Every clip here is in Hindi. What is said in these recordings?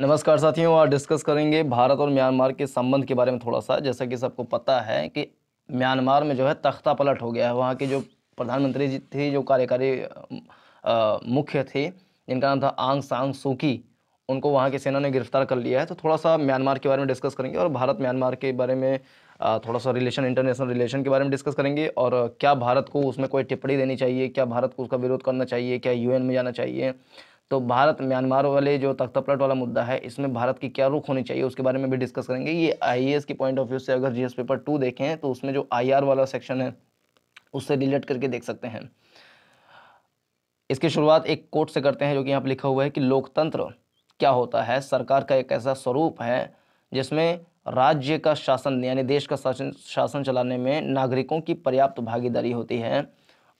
नमस्कार साथियों आज डिस्कस करेंगे भारत और म्यांमार के संबंध के बारे में थोड़ा सा जैसा कि सबको पता है कि म्यांमार में जो है तख्ता पलट हो गया है वहाँ के जो प्रधानमंत्री जी थे जो कार्यकारी मुख्य थे जिनका नाम था आंग सांग सूकी उनको वहाँ की सेना ने गिरफ्तार कर लिया है तो थोड़ा सा म्यांमार के बारे में डिस्कस करेंगे और भारत म्यांमार के बारे में थोड़ा सा रिलेशन इंटरनेशनल रिलेशन के बारे में डिस्कस करेंगे और क्या भारत को उसमें कोई टिप्पणी देनी चाहिए क्या भारत को उसका विरोध करना चाहिए क्या यूएन में जाना चाहिए तो भारत म्यांमार वाले जो तख्तापलट वाला मुद्दा है इसमें भारत की क्या रुख होनी चाहिए उसके बारे में भी डिस्कस करेंगे ये आई की पॉइंट ऑफ व्यू से अगर जी पेपर टू देखें तो उसमें जो आई वाला सेक्शन है उससे रिलेट करके देख सकते हैं इसकी शुरुआत एक कोट से करते हैं जो कि यहाँ पर लिखा हुआ है कि लोकतंत्र क्या होता है सरकार का एक ऐसा स्वरूप है जिसमें राज्य का शासन यानी देश का शासन शासन चलाने में नागरिकों की पर्याप्त भागीदारी होती है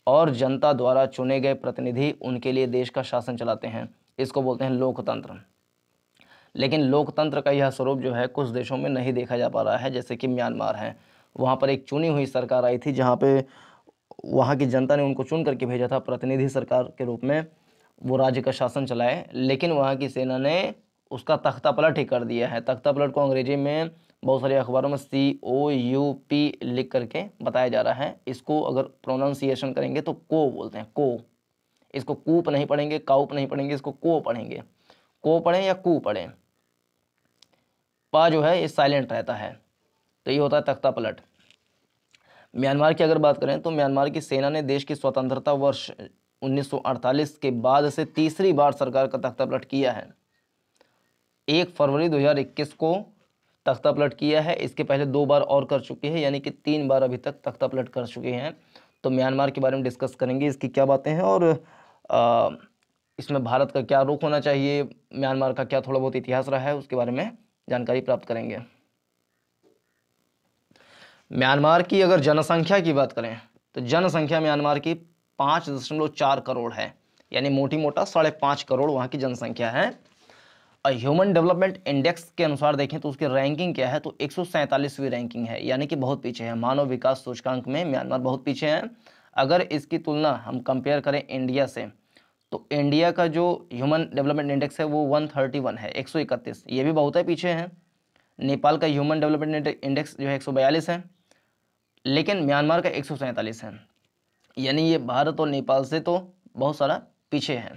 और जनता द्वारा चुने गए प्रतिनिधि उनके लिए देश का शासन चलाते हैं इसको बोलते हैं लोकतंत्र लेकिन लोकतंत्र का यह स्वरूप जो है कुछ देशों में नहीं देखा जा पा रहा है जैसे कि म्यांमार है वहाँ पर एक चुनी हुई सरकार आई थी जहाँ पे वहाँ की जनता ने उनको चुन करके भेजा था प्रतिनिधि सरकार के रूप में वो राज्य का शासन चलाए लेकिन वहाँ की सेना ने उसका तख्ता पलट ही कर दिया है तख्ता पलट को अंग्रेजी में बहुत सारे अखबारों में सी ओ यू पी लिख करके बताया जा रहा है इसको अगर प्रोनाउंसिएशन करेंगे तो को बोलते हैं को इसको कूप नहीं पढ़ेंगे काउप नहीं पढ़ेंगे इसको को पढ़ेंगे को पढ़ें या कू पढ़ें पा जो है ये साइलेंट रहता है तो ये होता है तख्ता पलट म्यांमार की अगर बात करें तो म्यांमार की सेना ने देश की स्वतंत्रता वर्ष 1948 के बाद से तीसरी बार सरकार का तख्ता पलट किया है एक फरवरी 2021 को तख्ता पलट किया है इसके पहले दो बार और कर चुके हैं यानी कि तीन बार अभी तक तख्ता पलट कर चुके हैं तो म्यांमार के बारे में डिस्कस करेंगे इसकी क्या बातें हैं और आ, इसमें भारत का क्या रुख होना चाहिए म्यांमार का क्या थोड़ा बहुत इतिहास रहा है उसके बारे में जानकारी प्राप्त करेंगे म्यांमार की अगर जनसंख्या की बात करें तो जनसंख्या म्यांमार की पाँच दशमलव चार करोड़ है यानी मोटी मोटा साढ़े पाँच करोड़ वहाँ की जनसंख्या है ह्यूमन डेवलपमेंट इंडेक्स के अनुसार देखें तो उसकी रैंकिंग क्या है तो एक रैंकिंग है यानी कि बहुत पीछे है मानव विकास सूचकांक में म्यांमार बहुत पीछे है अगर इसकी तुलना हम कंपेयर करें इंडिया से तो इंडिया का जो ह्यूमन डेवलपमेंट इंडेक्स है वो 131 है 131 ये भी बहुत है पीछे है नेपाल का ह्यूमन डेवलपमेंट इंडेक्स जो है 142 है लेकिन म्यांमार का एक है यानी ये भारत और नेपाल से तो बहुत सारा पीछे है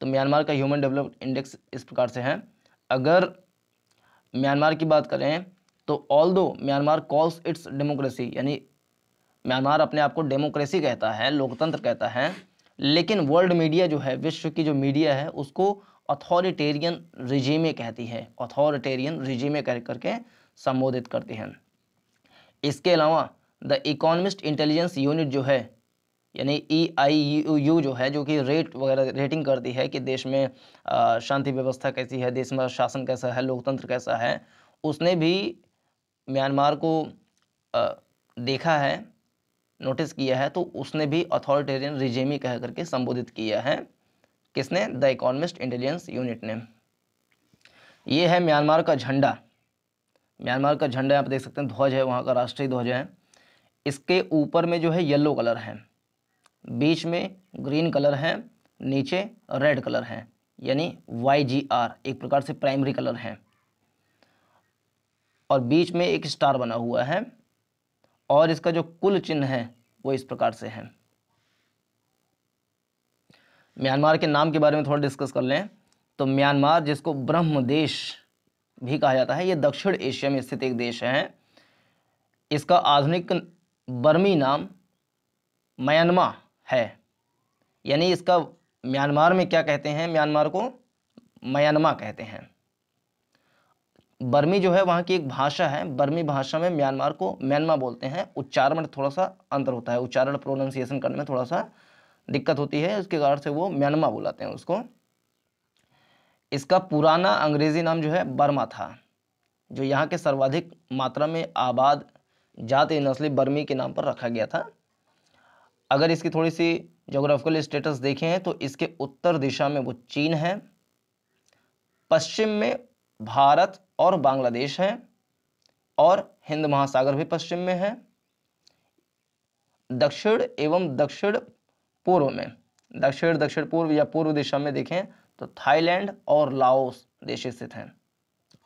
तो म्यांमार का ह्यूमन डेवलपमेंट इंडेक्स इस प्रकार से है अगर म्यांमार की बात करें तो although Myanmar calls its democracy यानी म्यांमार अपने आप को डेमोक्रेसी कहता है लोकतंत्र कहता है लेकिन वर्ल्ड मीडिया जो है विश्व की जो मीडिया है उसको अथॉरिटेरियन रिजीमें कहती है अथॉरिटेरियन रिजीमें कह करके संबोधित करती हैं इसके अलावा द इकोनमिस्ट इंटेलिजेंस यूनिट जो है यानी ई आई यू जो है जो कि रेट वगैरह रेटिंग करती है कि देश में शांति व्यवस्था कैसी है देश में शासन कैसा है लोकतंत्र कैसा है उसने भी म्यांमार को देखा है नोटिस किया है तो उसने भी अथॉरिटेरियन रिजेमी कह करके संबोधित किया है किसने द इकोनमिस्ट इंटेलिजेंस यूनिट ने ये है म्यांमार का झंडा म्यांमार का झंडा आप देख सकते हैं ध्वज है वहाँ का राष्ट्रीय ध्वज है इसके ऊपर में जो है येलो कलर है बीच में ग्रीन कलर है नीचे रेड कलर है यानी वाई जी आर एक प्रकार से प्राइमरी कलर है और बीच में एक स्टार बना हुआ है और इसका जो कुल चिन्ह है वो इस प्रकार से है म्यांमार के नाम के बारे में थोड़ा डिस्कस कर लें तो म्यांमार जिसको ब्रह्म देश भी कहा जाता है ये दक्षिण एशिया में स्थित एक देश है इसका आधुनिक बर्मी नाम म्यांमा है यानी इसका म्यांमार में क्या कहते हैं म्यांमार को म्यांमा कहते हैं बर्मी जो है वहाँ की एक भाषा है बर्मी भाषा में म्यांमार को म्यांमा बोलते हैं उच्चारण थोड़ा सा अंतर होता है उच्चारण प्रोनाउंसिएशन करने में थोड़ा सा दिक्कत होती है उसके कारण से वो म्यांमा बुलाते हैं उसको इसका पुराना अंग्रेज़ी नाम जो है बर्मा था जो यहाँ के सर्वाधिक मात्रा में आबाद जाति नस्ली बर्मी के नाम पर रखा गया था अगर इसकी थोड़ी सी जोग्राफिकल स्टेटस देखें तो इसके उत्तर दिशा में वो चीन है पश्चिम में भारत और बांग्लादेश है और हिंद महासागर भी पश्चिम में है दक्षिण एवं दक्षिण पूर्व में दक्षिण दक्षिण पूर्व या पूर्व दिशा में देखें तो थाईलैंड और लाओस देश स्थित हैं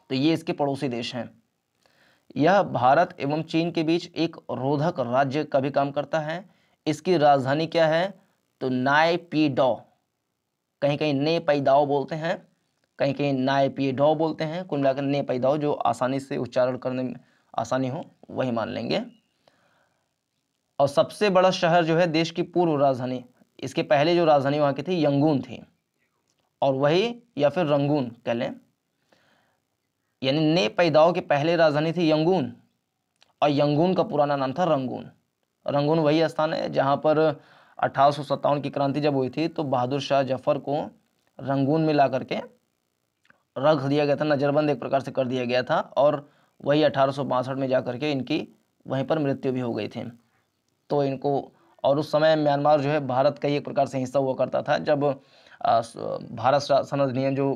तो ये इसके पड़ोसी देश हैं यह भारत एवं चीन के बीच एक रोधक राज्य का भी काम करता है इसकी राजधानी क्या है तो नाय कहीं कहीं ने पैदाओ बोलते हैं कहीं कहीं नाए पी बोलते हैं कुल मिलाकर ने पैदाओ जो आसानी से उच्चारण करने में आसानी हो वही मान लेंगे और सबसे बड़ा शहर जो है देश की पूर्व राजधानी इसके पहले जो राजधानी वहाँ की थी यंगून थी और वही या फिर रंगून कह लें यानी ने पैदाओ की पहले राजधानी थी यंगून और यंगून का पुराना नाम था रंगून रंगून वही स्थान है जहाँ पर अठारह की क्रांति जब हुई थी तो बहादुर शाह जफर को रंगून में ला करके रख दिया गया था नज़रबंद एक प्रकार से कर दिया गया था और वही अठारह में जा करके इनकी वहीं पर मृत्यु भी हो गई थी तो इनको और उस समय म्यांमार जो है भारत का ही एक प्रकार से हिस्सा हुआ करता था जब भारत शासन अधिनियम जो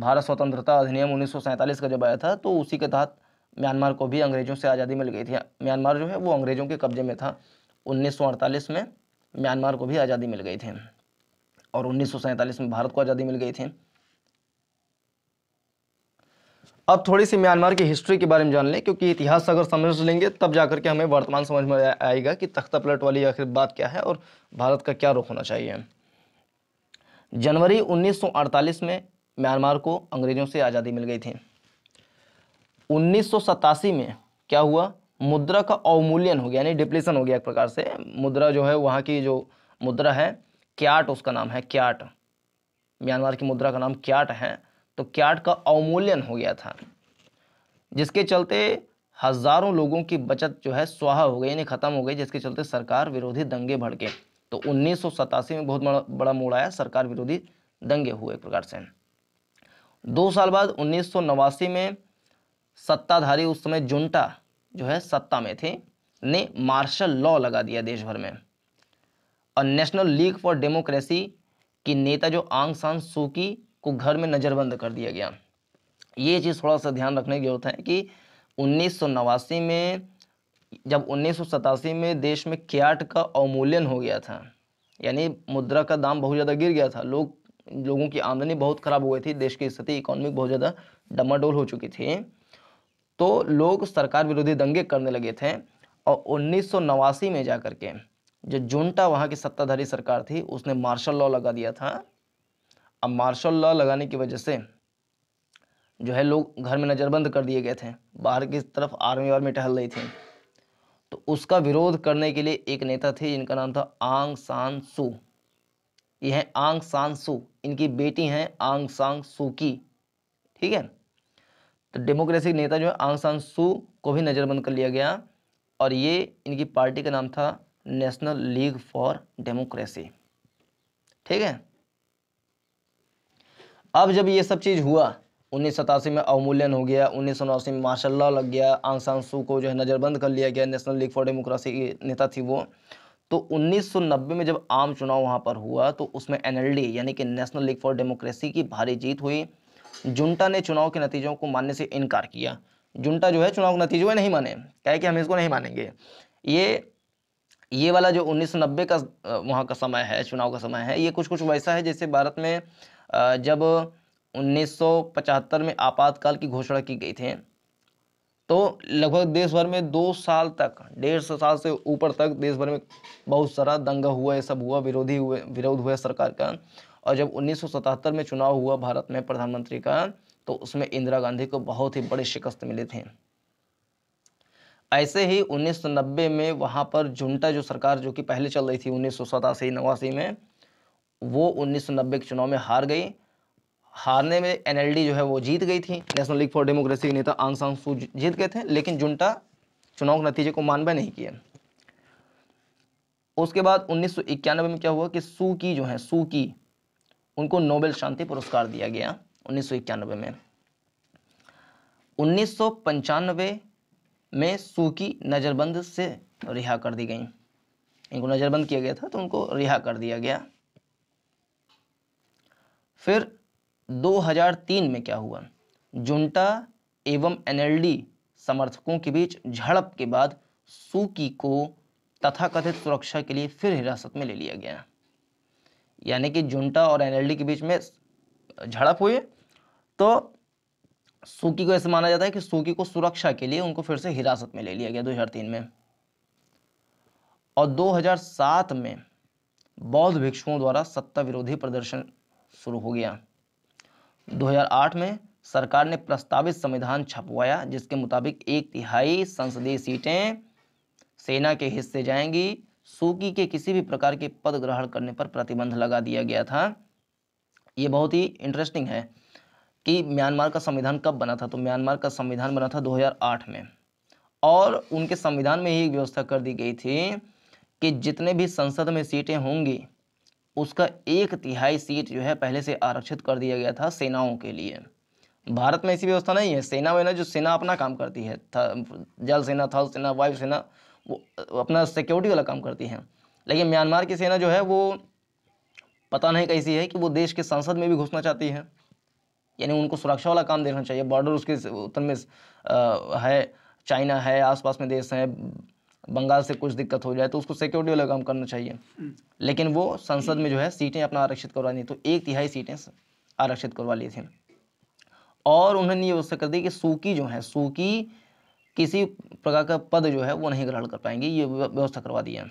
भारत स्वतंत्रता अधिनियम उन्नीस का जब आया था तो उसी के तहत म्यांमार को भी अंग्रेज़ों से आज़ादी मिल गई थी म्यांमार जो है वो अंग्रेज़ों के कब्जे में था उन्नीस में म्यांमार को भी आज़ादी मिल गई थी और उन्नीस में भारत को आज़ादी मिल गई थी अब थोड़ी सी म्यांमार की हिस्ट्री के बारे में जान लें क्योंकि इतिहास अगर समझ लेंगे तब जाकर के हमें वर्तमान समझ में आएगा कि तख्ता पलट वाली आखिर बात क्या है और भारत का क्या रुख होना चाहिए जनवरी 1948 में म्यांमार को अंग्रेज़ों से आज़ादी मिल गई थी उन्नीस में क्या हुआ मुद्रा का अवमूल्यन हो गया यानी डिप्लेशन हो गया एक प्रकार से मुद्रा जो है वहाँ की जो मुद्रा है क्याट उसका नाम है क्याट म्यांमार की मुद्रा का नाम क्याट है तो क्याट का अवमूल्यन हो गया था जिसके चलते हज़ारों लोगों की बचत जो है स्वाहा हो गई यानी ख़त्म हो गई जिसके चलते सरकार विरोधी दंगे भड़के तो उन्नीस में बहुत बड़ा बड़ा मोड़ आया सरकार विरोधी दंगे हुए एक प्रकार से दो साल बाद उन्नीस में सत्ताधारी उस समय जुंटा जो है सत्ता में थे ने मार्शल लॉ लगा दिया देश भर में और नेशनल लीग फॉर डेमोक्रेसी की नेता जो आंग सान सूकी को घर में नज़रबंद कर दिया गया ये चीज़ थोड़ा सा ध्यान रखने की जरूरत है कि उन्नीस में जब उन्नीस में देश में क्याट का अवमूल्यन हो गया था यानी मुद्रा का दाम बहुत ज़्यादा गिर गया था लोग लोगों की आमदनी बहुत ख़राब हो गई थी देश की स्थिति इकोनॉमिक बहुत ज़्यादा डमाडोल हो चुकी थी तो लोग सरकार विरोधी दंगे करने लगे थे और उन्नीस में जा कर के जो जुंटा वहाँ की सत्ताधारी सरकार थी उसने मार्शल लॉ लगा दिया था अब मार्शल लॉ लगाने की वजह से जो है लोग घर में नज़रबंद कर दिए गए थे बाहर की तरफ आर्मी वार्मी टहल रही थी तो उसका विरोध करने के लिए एक नेता थे जिनका नाम था आंग सान सू ये हैं आंग सान सू इनकी बेटी हैं आंग सांग सू की ठीक है तो डेमोक्रेसी नेता जो है आंग सान सू को भी नज़रबंद कर लिया गया और ये इनकी पार्टी का नाम था नेशनल लीग फॉर डेमोक्रेसी ठीक है अब जब ये सब चीज़ हुआ उन्नीस सतासी में अवमूल्यन हो गया उन्नीस सौ में मार्शल लग गया आंग सान सू को जो है नज़रबंद कर लिया गया नेशनल लीग फॉर डेमोक्रेसी की नेता थी वो तो 1990 में जब आम चुनाव वहाँ पर हुआ तो उसमें एनएलडी यानी कि नेशनल लीग फॉर डेमोक्रेसी की भारी जीत हुई जुंटा ने चुनाव के नतीजों को मानने से इनकार किया जुंटा जो है चुनाव के नतीजों नहीं माने कहे कि हम इसको नहीं मानेंगे ये ये वाला जो 1990 का वहाँ का समय है चुनाव का समय है ये कुछ कुछ वैसा है जैसे भारत में जब 1975 में आपातकाल की घोषणा की गई थी तो लगभग देश भर में दो साल तक डेढ़ साल से ऊपर तक देश भर में बहुत सारा दंगा हुआ ये सब हुआ विरोधी हुए विरोध हुआ सरकार का और जब 1977 में चुनाव हुआ भारत में प्रधानमंत्री का तो उसमें इंदिरा गांधी को बहुत ही बड़ी शिकस्त मिली थी ऐसे ही 1990 में वहाँ पर झुंटा जो सरकार जो कि पहले चल रही थी उन्नीस सौ सतासी में वो 1990 के चुनाव में हार गई हारने में एनएलडी जो है वो जीत गई थी नेशनल लीग फॉर डेमोक्रेसी के नेता आंग सांग सू जीत गए थे लेकिन जुंटा चुनाव के नतीजे को मानवा नहीं किया उसके बाद उन्नीस में क्या हुआ कि सू की जो है सू की उनको नोबेल शांति पुरस्कार दिया गया उन्नीस में उन्नीस में सू नज़रबंद से रिहा कर दी गई इनको नज़रबंद किया गया था तो उनको रिहा कर दिया गया फिर 2003 में क्या हुआ जुंटा एवं एनएलडी समर्थकों के बीच झड़प के बाद सूकी को तथाकथित सुरक्षा के लिए फिर हिरासत में ले लिया गया यानी कि जुंटा और एनएलडी के बीच में झड़प हुई तो सूकी को ऐसे माना जाता है कि सूकी को सुरक्षा के लिए उनको फिर से हिरासत में ले लिया गया दो में और 2007 में बौद्ध भिक्षुओं द्वारा सत्ता विरोधी प्रदर्शन शुरू हो गया 2008 में सरकार ने प्रस्तावित संविधान छपवाया जिसके मुताबिक एक तिहाई संसदीय सीटें सेना के हिस्से जाएंगी सूकी के किसी भी प्रकार के पद ग्रहण करने पर प्रतिबंध लगा दिया गया था ये बहुत ही इंटरेस्टिंग है कि म्यांमार का संविधान कब बना था तो म्यांमार का संविधान बना था 2008 में और उनके संविधान में ही व्यवस्था कर दी गई थी कि जितने भी संसद में सीटें होंगी उसका एक तिहाई सीट जो है पहले से आरक्षित कर दिया गया था सेनाओं के लिए भारत में ऐसी व्यवस्था नहीं है सेना में ना जो सेना अपना काम करती है जल सेना थल सेना वायुसेना अपना सिक्योरिटी वाला काम करती हैं लेकिन म्यांमार की सेना जो है वो पता नहीं कैसी है कि वो देश के संसद में भी घुसना चाहती है यानी उनको सुरक्षा वाला काम देखना चाहिए बॉर्डर उसके उत्तर में है चाइना है आसपास में देश हैं बंगाल से कुछ दिक्कत हो जाए तो उसको सिक्योरिटी वाला काम करना चाहिए हम्म। लेकिन वो संसद में जो है सीटें अपना आरक्षित करवा दी तो एक तिहाई सीटें आरक्षित करवा ली थी और उन्होंने ये व्यवस्था कर दी कि सूकी जो है सूकी किसी प्रकार का पद जो है वो नहीं ग्रहण कर पाएंगे ये व्यवस्था करवा दी है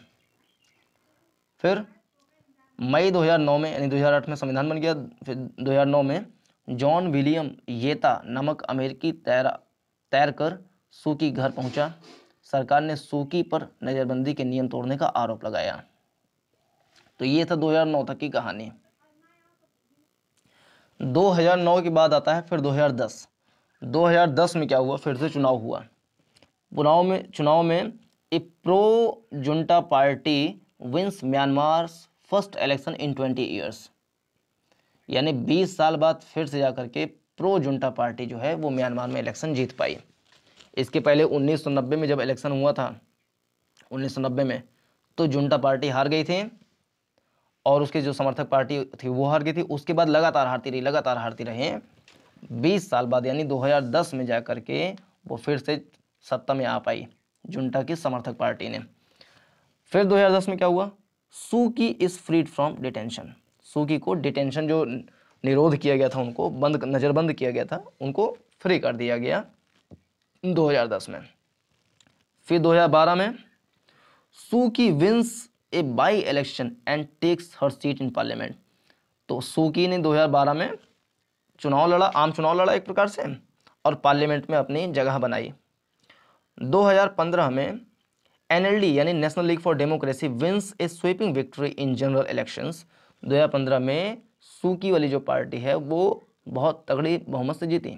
फिर मई 2009 में यानी 2008 में संविधान बन गया फिर 2009 में जॉन विलियम येता नामक अमेरिकी तैरा तैरकर सूकी घर पहुंचा सरकार ने सूकी पर नज़रबंदी के नियम तोड़ने का आरोप लगाया तो ये था 2009 तक की कहानी 2009 के बाद आता है फिर 2010 2010 में क्या हुआ फिर से चुनाव हुआ चुनाव में चुनाव में a pro junta party wins Myanmar first election in twenty years यानी बीस साल बाद फिर से जाकर के प्रो जुंटा पार्टी जो है वो म्यांमार में इलेक्शन जीत पाई इसके पहले 1990 में जब इलेक्शन हुआ था 1990 में तो जुंटा पार्टी हार गई थी और उसके जो समर्थक पार्टी थी वो हार गई थी उसके बाद लगातार हारती रही लगातार हारती रहे बीस साल बाद यानी 2010 में जा कर के वो फिर से सत्ता में आ पाई जुंटा की समर्थक पार्टी ने फिर 2010 में क्या हुआ Suu Kyi is freed from detention Suu Kyi को डिटेंशन जो निरोध किया गया था उनको बंद नज़रबंद किया गया था उनको फ्री कर दिया गया 2010 में फिर 2012 में Suu Kyi wins a by election and takes her seat in parliament तो सूकी ने 2012 में चुनाव लड़ा आम चुनाव लड़ा एक प्रकार से और पार्लियामेंट में अपनी जगह बनाई 2015 में एनएलडी यानी National League for Democracy wins a sweeping victory in general elections 2015 में सूकी वाली जो पार्टी है वो बहुत तगड़ी बहुमत से जीती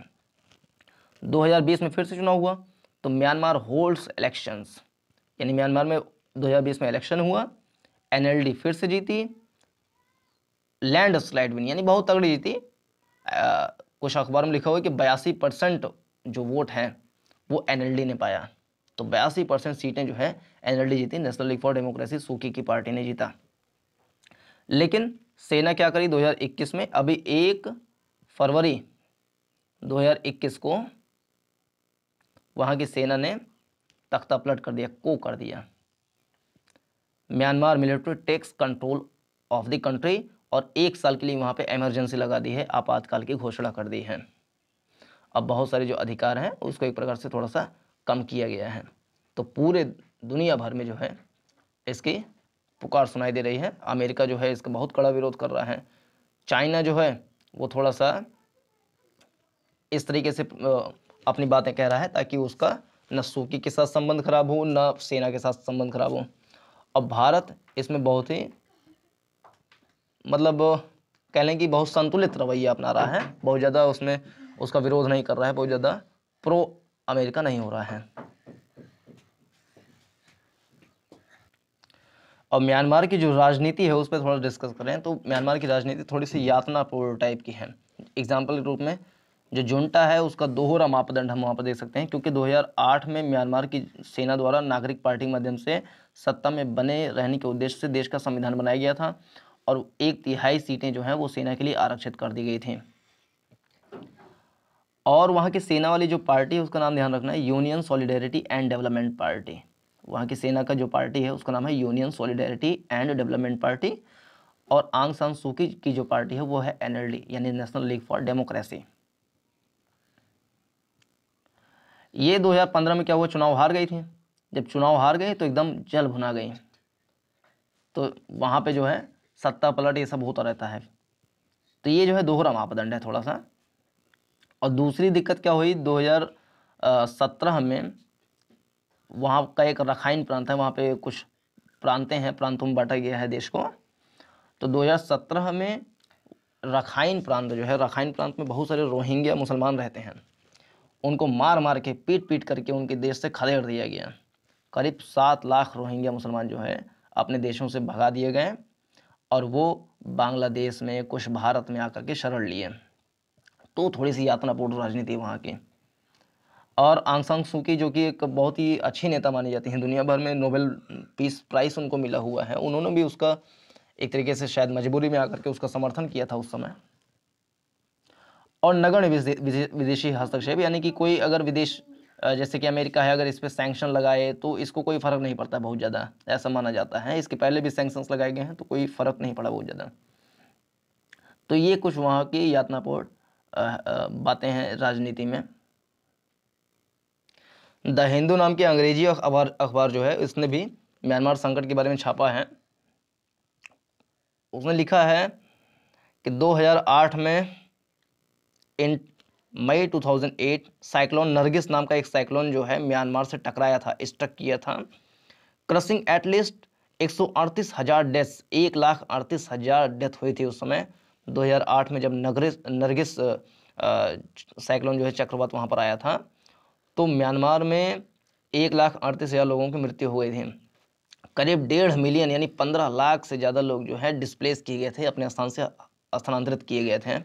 2020 में फिर से चुनाव हुआ तो म्यांमार होल्ड्स इलेक्शंस यानी म्यांमार में 2020 में इलेक्शन हुआ एनएलडी फिर से जीती लैंड स्लाइड विन यानी बहुत तगड़ी जीती आ, कुछ अखबार में लिखा हुआ कि बयासी परसेंट जो वोट हैं वो एन ने पाया तो बयासी परसेंट सीटें जो है एनएलडी जीती नेशनल लीग फॉर डेमोक्रेसी सूखी की पार्टी ने जीता लेकिन सेना क्या करी 2021 में अभी एक फरवरी 2021 को वहां की सेना ने तख्ता पलट कर दिया को कर दिया Myanmar military takes control of the country और एक साल के लिए वहां पे इमरजेंसी लगा दी है आपातकाल की घोषणा कर दी है अब बहुत सारे जो अधिकार हैं उसको एक प्रकार से थोड़ा सा कम किया गया है तो पूरे दुनिया भर में जो है इसकी पुकार सुनाई दे रही है अमेरिका जो है इसका बहुत कड़ा विरोध कर रहा है चाइना जो है वो थोड़ा सा इस तरीके से अपनी बातें कह रहा है ताकि उसका न सूकी के साथ संबंध खराब हो न सेना के साथ संबंध खराब हो अब भारत इसमें बहुत ही मतलब कह लें कि बहुत संतुलित रवैया अपना रहा है बहुत ज़्यादा उसमें उसका विरोध नहीं कर रहा है बहुत ज़्यादा प्रो अमेरिका नहीं हो रहा है और म्यांमार की जो राजनीति है उस पर थोड़ा डिस्कस करें तो म्यांमार की राजनीति थोड़ी सी यातना टाइप की है एग्जाम्पल के रूप में जो जुंटा है उसका दोहरा मापदंड हम वहाँ पर देख सकते हैं क्योंकि 2008 में म्यांमार की सेना द्वारा नागरिक पार्टी के माध्यम से सत्ता में बने रहने के उद्देश्य से देश का संविधान बनाया गया था और एक तिहाई सीटें जो हैं वो सेना के लिए आरक्षित कर दी गई थी और वहाँ की सेना वाली जो पार्टी है उसका नाम ध्यान रखना है Union Solidarity and Development Party वहाँ की सेना का जो पार्टी है उसका नाम है Union Solidarity and Development Party और आंग सान सूकी की जो पार्टी है वो है एनएलडी यानी नेशनल लीग फॉर डेमोक्रेसी ये 2015 में क्या हुआ चुनाव हार गई थी जब चुनाव हार गए तो एकदम जल भुना गई तो वहाँ पे जो है सत्ता पलट ये सब होता रहता है तो ये जो है दोहरा मापदंड है थोड़ा सा और दूसरी दिक्कत क्या हुई 2017 में वहाँ का एक रखाइन प्रांत है वहाँ पे कुछ प्रांतें हैं प्रांतों में बांटा गया है देश को तो 2017 में रखाइन प्रांत जो है रखाइन प्रांत में बहुत सारे रोहिंग्या मुसलमान रहते हैं उनको मार मार के पीट पीट करके उनके देश से खदेड़ दिया गया करीब सात लाख रोहिंग्या मुसलमान जो है अपने देशों से भगा दिए गए और वो बांग्लादेश में कुछ भारत में आकर के शरण लिए तो थोड़ी सी यातनापूर्ण राजनीति वहाँ की और आंगसांग सूकी जो कि एक बहुत ही अच्छी नेता मानी जाती हैं दुनिया भर में नोबेल पीस प्राइस उनको मिला हुआ है उन्होंने भी उसका एक तरीके से शायद मजबूरी में आकर के उसका समर्थन किया था उस समय और नगण विदेशी हस्तक्षेप यानी कि कोई अगर विदेश जैसे कि अमेरिका है अगर इस पर सैंक्शन लगाए तो इसको कोई फ़र्क नहीं पड़ता बहुत ज़्यादा ऐसा माना जाता है इसके पहले भी सैंक्शंस लगाए गए हैं तो कोई फ़र्क नहीं पड़ा बहुत ज़्यादा तो ये कुछ वहाँ की यातनापूर्ण बातें हैं राजनीति में द हिंदू नाम के अंग्रेजी अखबार अखबार जो है उसने भी म्यांमार संकट के बारे में छापा है उसने लिखा है कि 2008 में इन मई 2008 साइक्लोन नरगिस नाम का एक साइक्लोन जो है म्यांमार से टकराया था स्ट्रक किया था क्रसिंग एटलीस्ट एक सौ अड़तीस हज़ार डेथ्स एक लाख अड़तीस हज़ार डेथ हुई थी उस समय 2008 में जब नगरिस नरगिस साइक्लोन जो है चक्रवात वहाँ पर आया था तो म्यांमार में एक लाख अड़तीस हज़ार लोगों की मृत्यु हो गई थी करीब डेढ़ मिलियन यानी पंद्रह लाख से ज़्यादा लोग जो है डिस्प्लेस किए गए थे अपने स्थान से स्थानांतरित किए गए थे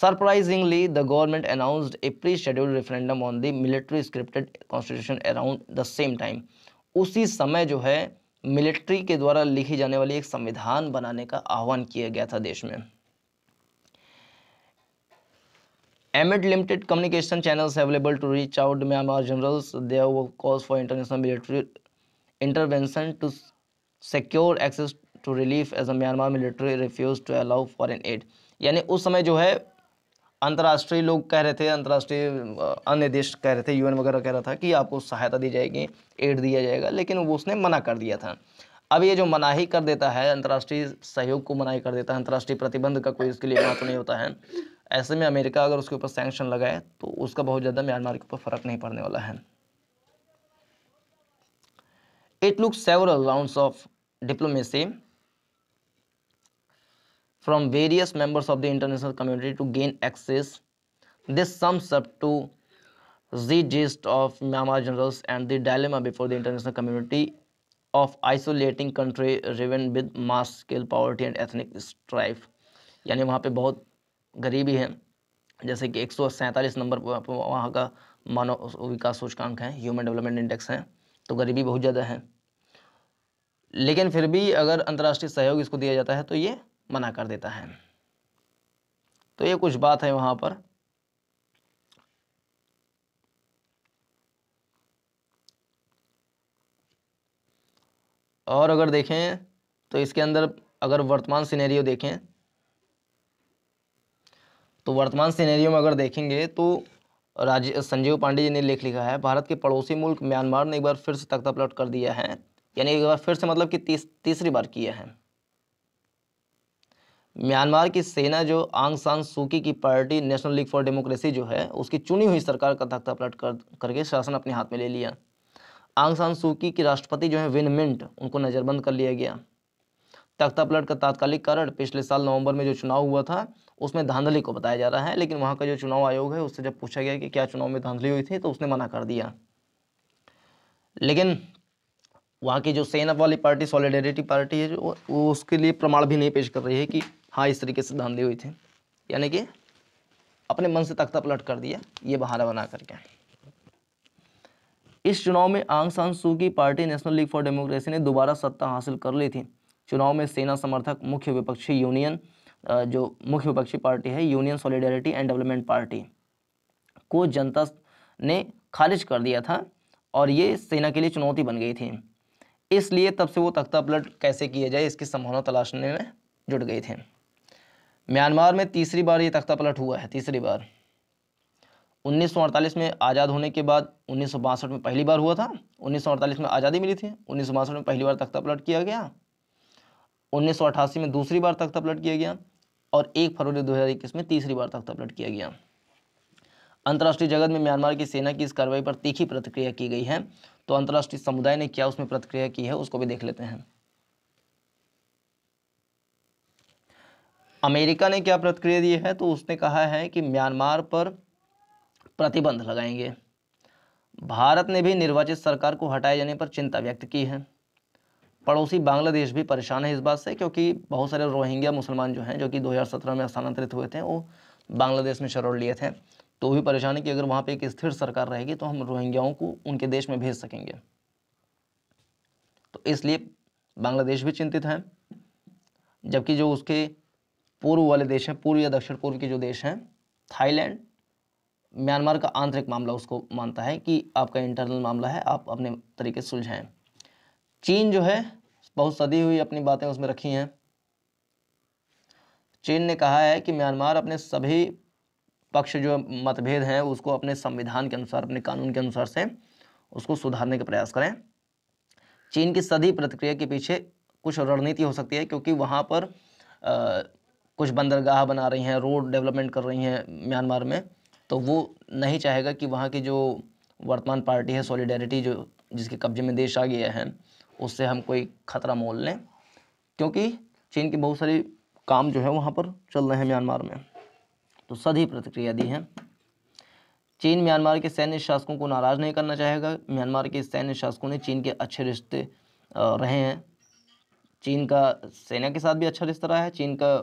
surprisingly the government announced a pre scheduled referendum on the military scripted constitution around the same time उसी समय जो है मिलिट्री के द्वारा लिखी जाने वाली एक संविधान बनाने का आह्वान किया गया था देश में amid limited communication channels available to reach out Myanmar generals there वो for international military intervention to secure access to relief as a Myanmar military refuse to allow foreign aid यानी उस समय जो है अंतर्राष्ट्रीय लोग कह रहे थे अंतर्राष्ट्रीय अन्य देश कह रहे थे यूएन वगैरह कह रहा था कि आपको सहायता दी जाएगी एड दिया जाएगा लेकिन वो उसने मना कर दिया था अब ये जो मनाही कर देता है अंतर्राष्ट्रीय सहयोग को मनाही कर देता है अंतर्राष्ट्रीय प्रतिबंध का कोई इसके लिए महत्व नहीं होता है ऐसे में अमेरिका अगर उसके ऊपर सैंक्शन लगाए तो उसका बहुत ज़्यादा म्यांमार के ऊपर फर्क नहीं पड़ने वाला है it took several rounds of diplomacy from various members of the international community to gain access. This sums up to the gist of Myanmar generals and the dilemma before the international community of isolating country riven with mass scale poverty and ethnic strife. यानी वहाँ पे बहुत गरीबी है जैसे कि एक नंबर वहाँ का मानव विकास सूचकांक है ह्यूमन डेवलपमेंट इंडेक्स है तो गरीबी बहुत ज़्यादा है लेकिन फिर भी अगर अंतर्राष्ट्रीय सहयोग इसको दिया जाता है तो ये मना कर देता है तो ये कुछ बात है वहां पर और अगर देखें तो इसके अंदर अगर वर्तमान सिनेरियो देखें तो वर्तमान सिनेरियो में अगर देखेंगे तो राज संजीव पांडे जी ने लेख लिखा है भारत के पड़ोसी मुल्क म्यांमार ने एक बार फिर से तख्ता पलट कर दिया है यानी एक बार फिर से मतलब कि तीस तीसरी बार किया है म्यांमार की सेना जो आंग सान सूकी की पार्टी नेशनल लीग फॉर डेमोक्रेसी जो है उसकी चुनी हुई सरकार का तख्ता पलट कर करके शासन अपने हाथ में ले लिया आंग सान सूकी की राष्ट्रपति जो है विन मिंट उनको नज़रबंद कर लिया गया तख्ता पलट का तात्कालिक कारण पिछले साल नवंबर में जो चुनाव हुआ था उसमें धांधली को बताया जा रहा है लेकिन वहाँ का जो चुनाव आयोग है उससे जब पूछा गया कि क्या चुनाव में धांधली हुई थी तो उसने मना कर दिया लेकिन वहाँ की जो सेना वाली पार्टी सॉलिडेरिटी पार्टी है जो वो उसके लिए प्रमाण भी नहीं पेश कर रही है कि हाँ इस तरीके से धांधली हुई थी यानी कि अपने मन से तख्ता पलट कर दिया ये बहाना बना करके इस चुनाव में आंग सान सू की पार्टी नेशनल लीग फॉर डेमोक्रेसी ने दोबारा सत्ता हासिल कर ली थी चुनाव में सेना समर्थक मुख्य विपक्षी यूनियन जो मुख्य विपक्षी पार्टी है Union Solidarity and Development Party को जनता ने खारिज कर दिया था और ये सेना के लिए चुनौती बन गई थी इसलिए तब से वो तख्ता पलट कैसे किए जाए इसकी संभावना तलाशने में जुट गए थे म्यांमार में तीसरी बार ये तख्ता पलट हुआ है तीसरी बार 1948 में आज़ाद होने के बाद उन्नीस में पहली बार हुआ था उन्नीस में आज़ादी मिली थी उन्नीस में पहली बार तख्ता पलट किया गया उन्नीस में दूसरी बार तख्ता पलट किया गया और एक फरवरी दो में तीसरी बार तख्ता पलट किया गया अंतर्राष्ट्रीय जगत में म्यांमार की सेना की इस कार्रवाई पर तीखी प्रतिक्रिया की गई है तो अंतर्राष्ट्रीय समुदाय ने क्या उसमें प्रतिक्रिया की है उसको भी देख लेते हैं अमेरिका ने क्या प्रतिक्रिया दी है तो उसने कहा है कि म्यांमार पर प्रतिबंध लगाएंगे भारत ने भी निर्वाचित सरकार को हटाए जाने पर चिंता व्यक्त की है पड़ोसी बांग्लादेश भी परेशान है इस बात से क्योंकि बहुत सारे रोहिंग्या मुसलमान जो हैं जो कि 2017 में स्थानांतरित हुए थे वो बांग्लादेश में शरण लिए थे तो भी परेशान है कि अगर वहाँ पर एक स्थिर सरकार रहेगी तो हम रोहिंग्याओं को उनके देश में भेज सकेंगे तो इसलिए बांग्लादेश भी चिंतित हैं जबकि जो उसके पूर्व वाले देश हैं पूर्व या दक्षिण पूर्व के जो देश हैं थाईलैंड म्यांमार का आंतरिक मामला उसको मानता है कि आपका इंटरनल मामला है आप अपने तरीके से सुलझाएं चीन जो है बहुत सदी हुई अपनी बातें उसमें रखी हैं चीन ने कहा है कि म्यांमार अपने सभी पक्ष जो मतभेद हैं उसको अपने संविधान के अनुसार अपने कानून के अनुसार से उसको सुधारने के प्रयास करें चीन की सदी प्रतिक्रिया के पीछे कुछ रणनीति हो सकती है क्योंकि वहाँ पर कुछ बंदरगाह बना रही हैं रोड डेवलपमेंट कर रही हैं म्यांमार में तो वो नहीं चाहेगा कि वहाँ की जो वर्तमान पार्टी है सॉलिडेरिटी जो जिसके कब्जे में देश आ गया है उससे हम कोई ख़तरा मोल लें क्योंकि चीन के बहुत सारे काम जो है वहाँ पर चल रहे हैं म्यांमार में तो सदी प्रतिक्रिया दी है चीन म्यांमार के सैन्य शासकों को नाराज़ नहीं करना चाहेगा म्यांमार के सैन्य शासकों ने चीन के अच्छे रिश्ते रहे हैं चीन का सेना के साथ भी अच्छा रिश्ता रहा है चीन का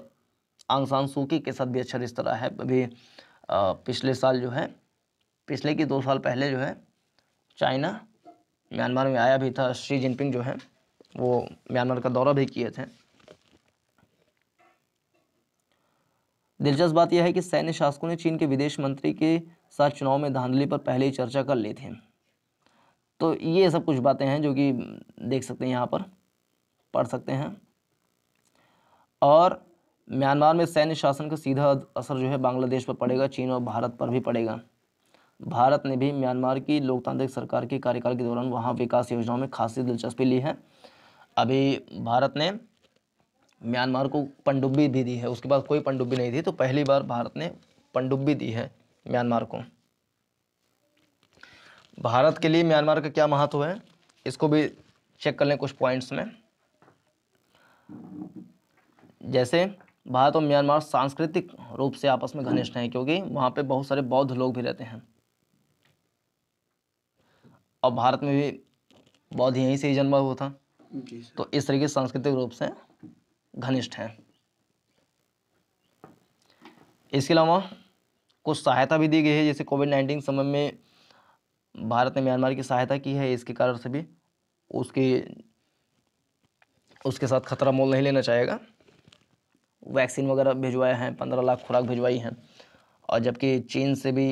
आंगसान सूकी के साथ भी अच्छा रिश्ता रहा है अभी पिछले साल जो है पिछले की दो साल पहले जो है चाइना म्यांमार में आया भी था शी जिनपिंग जो है वो म्यांमार का दौरा भी किए थे दिलचस्प बात यह है कि सैन्य शासकों ने चीन के विदेश मंत्री के साथ चुनाव में धांधली पर पहले ही चर्चा कर ली थी तो ये सब कुछ बातें हैं जो कि देख सकते हैं यहाँ पर पढ़ सकते हैं और म्यांमार में सैन्य शासन का सीधा असर जो है बांग्लादेश पर पड़ेगा चीन और भारत पर भी पड़ेगा भारत ने भी म्यांमार की लोकतांत्रिक सरकार के कार्यकाल के दौरान वहाँ विकास योजनाओं में खासी दिलचस्पी ली है अभी भारत ने म्यांमार को पनडुब्बी भी दी है उसके बाद कोई पनडुब्बी नहीं थी तो पहली बार भारत ने पनडुब्बी दी है म्यांमार को भारत के लिए म्यांमार का क्या महत्व है इसको भी चेक कर लें कुछ पॉइंट्स में जैसे भारत और म्यांमार सांस्कृतिक रूप से आपस में घनिष्ठ हैं क्योंकि वहाँ पे बहुत सारे बौद्ध लोग भी रहते हैं और भारत में भी बौद्ध यहीं से ही जन्म हुआ था तो इस तरीके सांस्कृतिक रूप से घनिष्ठ हैं इसके अलावा कुछ सहायता भी दी गई है जैसे कोविड नाइन्टीन समय में भारत ने म्यांमार की सहायता की है इसके कारण से भी उसके उसके साथ खतरा मोल नहीं लेना चाहेगा वैक्सीन वगैरह भिजवाए हैं पंद्रह लाख खुराक भिजवाई हैं और जबकि चीन से भी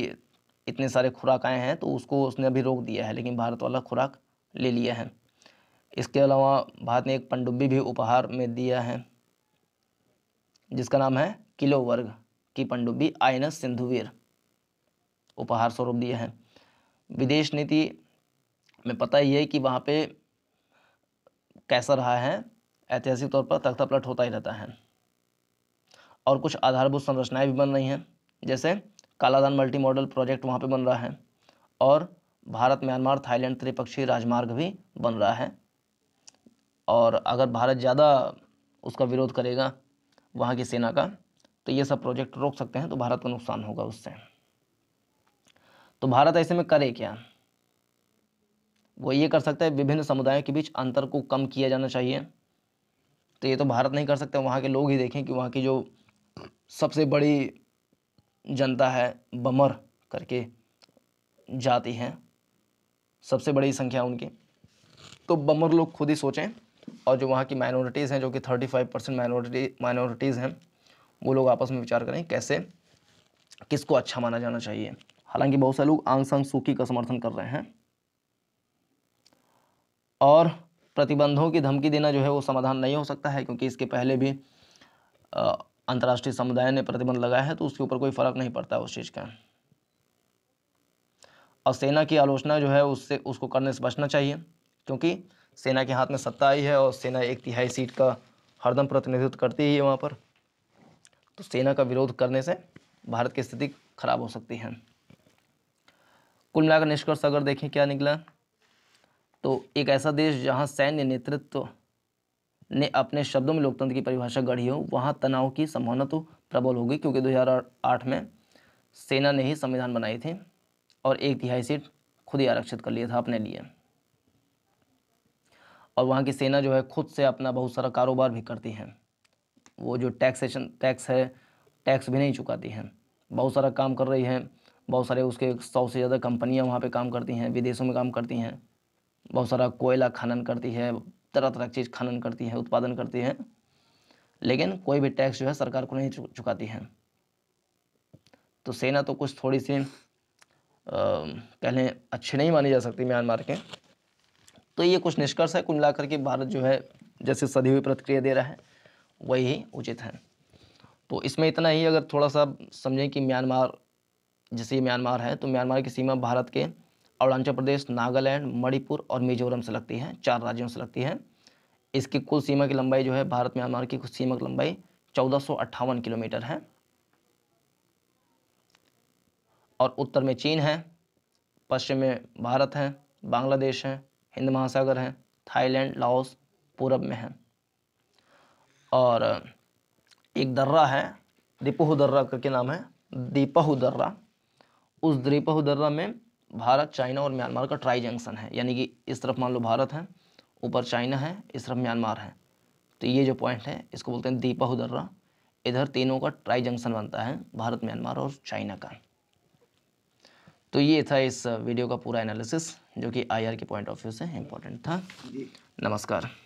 इतने सारे खुराक आए हैं तो उसको उसने अभी रोक दिया है लेकिन भारत वाला खुराक ले लिया है इसके अलावा भारत ने एक पनडुब्बी भी उपहार में दिया है जिसका नाम है किलो वर्ग की पनडुब्बी आई एन सिंधुवीर उपहार स्वरूप दिया है विदेश नीति में पता ही है कि वहाँ पे कैसा रहा है ऐतिहासिक तौर पर तख्ता पलट होता ही रहता है और कुछ आधारभूत संरचनाएँ भी बन रही हैं जैसे कालाधान मल्टी मॉडल प्रोजेक्ट वहाँ पर बन रहा है और भारत म्यांमार थाईलैंड त्रिपक्षीय राजमार्ग भी बन रहा है और अगर भारत ज़्यादा उसका विरोध करेगा वहाँ की सेना का तो ये सब प्रोजेक्ट रोक सकते हैं तो भारत को नुकसान होगा उससे तो भारत ऐसे में करे क्या वो ये कर सकता है विभिन्न समुदायों के बीच अंतर को कम किया जाना चाहिए तो ये तो भारत नहीं कर सकते वहाँ के लोग ही देखें कि वहाँ की जो सबसे बड़ी जनता है बमर करके जाति हैं सबसे बड़ी संख्या उनकी तो बमर लोग खुद ही सोचें और जो वहाँ की माइनॉरिटीज़ हैं जो कि thirty five percent minority minorities हैं वो लोग आपस में विचार करें कैसे किसको अच्छा माना जाना चाहिए हालांकि बहुत सारे लोग आंग संग सूखी का समर्थन कर रहे हैं और प्रतिबंधों की धमकी देना जो है वो समाधान नहीं हो सकता है क्योंकि इसके पहले भी अंतर्राष्ट्रीय समुदाय ने प्रतिबंध लगाया है तो उसके ऊपर कोई फर्क नहीं पड़ता उस चीज़ का और सेना की आलोचना जो है उससे उसको करने से बचना चाहिए क्योंकि सेना के हाथ में सत्ता आई है और सेना एक तिहाई सीट का हरदम प्रतिनिधित्व करती ही है वहाँ पर तो सेना का विरोध करने से भारत की स्थिति खराब हो सकती है कुल मिलाकर निष्कर्ष अगर देखें क्या निकला तो एक ऐसा देश जहाँ सैन्य नेतृत्व ने अपने शब्दों में लोकतंत्र की परिभाषा गढ़ी हो वहाँ तनाव की संभावना तो प्रबल होगी क्योंकि दो में सेना ने ही संविधान बनाई थी और एक तिहाई सीट खुद ही आरक्षित कर लिया था अपने लिए और वहाँ की सेना जो है खुद से अपना बहुत सारा कारोबार भी करती है वो जो टैक्सेशन टैक्स है टैक्स भी नहीं चुकाती है बहुत सारा काम कर रही है बहुत सारे उसके सौ से ज़्यादा कंपनियाँ वहाँ पे काम करती हैं विदेशों में काम करती हैं बहुत सारा कोयला खनन करती है तरह तरह की चीज़ खनन करती है उत्पादन करती है लेकिन कोई भी टैक्स जो है सरकार को नहीं चुकाती है तो सेना तो कुछ थोड़ी सी कह लें अच्छी नहीं मानी जा सकती म्यांमार के तो ये कुछ निष्कर्ष है कुल मिलाकर के भारत जो है जैसे सदी हुई प्रतिक्रिया दे रहा है वही उचित है तो इसमें इतना ही अगर थोड़ा सा समझें कि म्यांमार जैसे म्यांमार है तो म्यांमार की सीमा भारत के अरुणाचल प्रदेश नागालैंड मणिपुर और मिजोरम से लगती है चार राज्यों से लगती है इसकी कुल सीमा की लंबाई जो है भारत म्यांमार की सीमा की लंबाई चौदह किलोमीटर है और उत्तर में चीन है पश्चिम में भारत है बांग्लादेश है हिंद महासागर है थाईलैंड लाओस पूरब में है और एक दर्रा है दीपहु दर्रा करके नाम है दीपहू दर्रा उस दीपहू दर्रा में भारत चाइना और म्यांमार का ट्राई जंक्शन है यानी कि इस तरफ मान लो भारत है ऊपर चाइना है इस तरफ म्यांमार है तो ये जो पॉइंट है इसको बोलते हैं दीपाहुदर्रा इधर तीनों का ट्राई जंक्शन बनता है भारत म्यांमार और चाइना का तो ये था इस वीडियो का पूरा एनालिसिस जो कि आई के पॉइंट ऑफ व्यू से इम्पोर्टेंट था नमस्कार